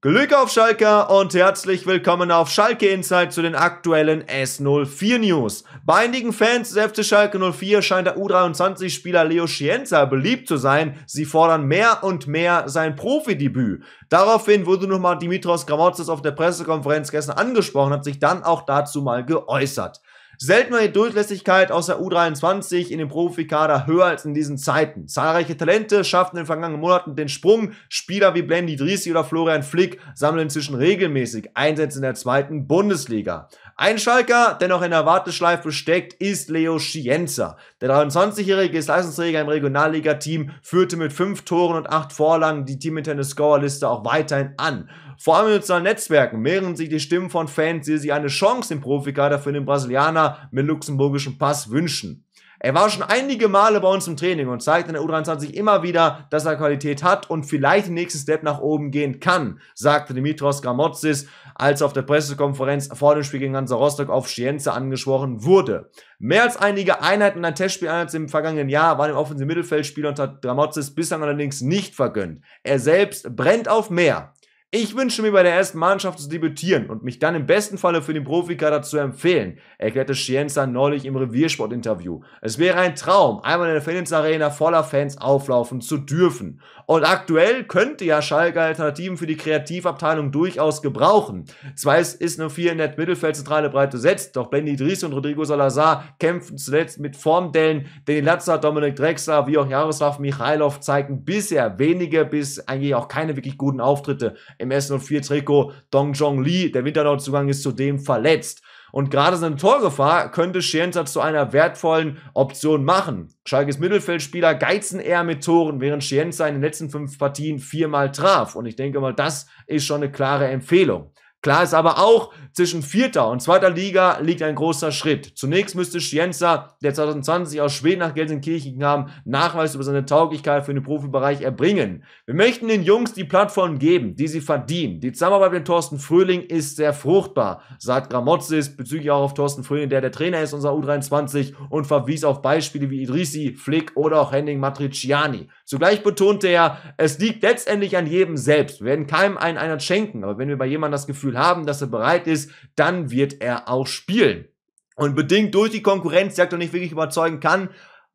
Glück auf Schalke und herzlich willkommen auf Schalke Insight zu den aktuellen S04 News. Bei einigen Fans des FC Schalke 04 scheint der U23-Spieler Leo Schienza beliebt zu sein. Sie fordern mehr und mehr sein Profidebüt. Daraufhin wurde nochmal Dimitros Gramotzes auf der Pressekonferenz gestern angesprochen, hat sich dann auch dazu mal geäußert. Selten war die Durchlässigkeit aus der U23 in den Profikader höher als in diesen Zeiten. Zahlreiche Talente schafften in den vergangenen Monaten den Sprung. Spieler wie Blendy Driesi oder Florian Flick sammeln inzwischen regelmäßig Einsätze in der zweiten Bundesliga. Ein Schalker, der noch in der Warteschleife steckt, ist Leo Schienza. Der 23-Jährige ist Leistungsträger im Regionalliga-Team, führte mit fünf Toren und acht Vorlagen die teaminterne Scorerliste auch weiterhin an. Vor allem in unseren Netzwerken mehren sich die Stimmen von Fans, die sich eine Chance im Profikader für den Brasilianer mit luxemburgischem Pass wünschen. Er war schon einige Male bei uns im Training und zeigt in der U23 immer wieder, dass er Qualität hat und vielleicht den nächsten Step nach oben gehen kann, sagte Dimitros Gramotzis, als er auf der Pressekonferenz vor dem Spiel gegen Hansa Rostock auf Schienze angesprochen wurde. Mehr als einige Einheiten in ein Testspiel als im vergangenen Jahr waren im offensiven Mittelfeldspieler unter Gramotzis bislang allerdings nicht vergönnt. Er selbst brennt auf mehr. Ich wünsche mir bei der ersten Mannschaft zu debütieren und mich dann im besten Falle für den Profikader zu empfehlen, erklärte Schienza neulich im Reviersport-Interview. Es wäre ein Traum, einmal in der Finance Arena voller Fans auflaufen zu dürfen. Und aktuell könnte ja Schalke Alternativen für die Kreativabteilung durchaus gebrauchen. Zwar ist nur viel in der Mittelfeldzentrale breit besetzt, doch Benny Dries und Rodrigo Salazar kämpfen zuletzt mit Formdellen, Danny Latzer, Dominik Drexler wie auch Jaroslav Michailov zeigten bisher wenige bis eigentlich auch keine wirklich guten Auftritte im S04-Trikot Dong Jong Lee. Der Winterlautzugang ist zudem verletzt. Und gerade seine Torgefahr könnte Schienzer zu einer wertvollen Option machen. Schalkes Mittelfeldspieler geizen eher mit Toren, während Schienzer in den letzten fünf Partien viermal traf. Und ich denke mal, das ist schon eine klare Empfehlung. Klar ist aber auch, zwischen vierter und zweiter Liga liegt ein großer Schritt. Zunächst müsste Schienza, der 2020 aus Schweden nach Gelsenkirchen kam, Nachweis über seine Tauglichkeit für den Profibereich erbringen. Wir möchten den Jungs die Plattform geben, die sie verdienen. Die Zusammenarbeit mit Thorsten Fröhling ist sehr fruchtbar, sagt Gramotzis bezüglich auch auf Thorsten Fröhling, der der Trainer ist unserer U23 und verwies auf Beispiele wie Idrisi, Flick oder auch Henning Matriciani. Zugleich betonte er, es liegt letztendlich an jedem selbst. Wir werden keinem einen einer schenken, aber wenn wir bei jemandem das Gefühl haben, dass er bereit ist, dann wird er auch spielen. Und bedingt durch die Konkurrenz, die aktuell nicht wirklich überzeugen kann,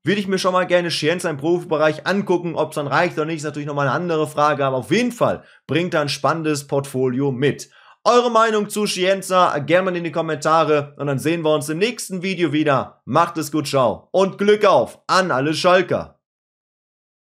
würde ich mir schon mal gerne Schienz im Profibereich angucken. Ob es dann reicht oder nicht, ist natürlich nochmal eine andere Frage. Aber auf jeden Fall bringt er ein spannendes Portfolio mit. Eure Meinung zu Scienza gerne mal in die Kommentare und dann sehen wir uns im nächsten Video wieder. Macht es gut, ciao und Glück auf an alle Schalker.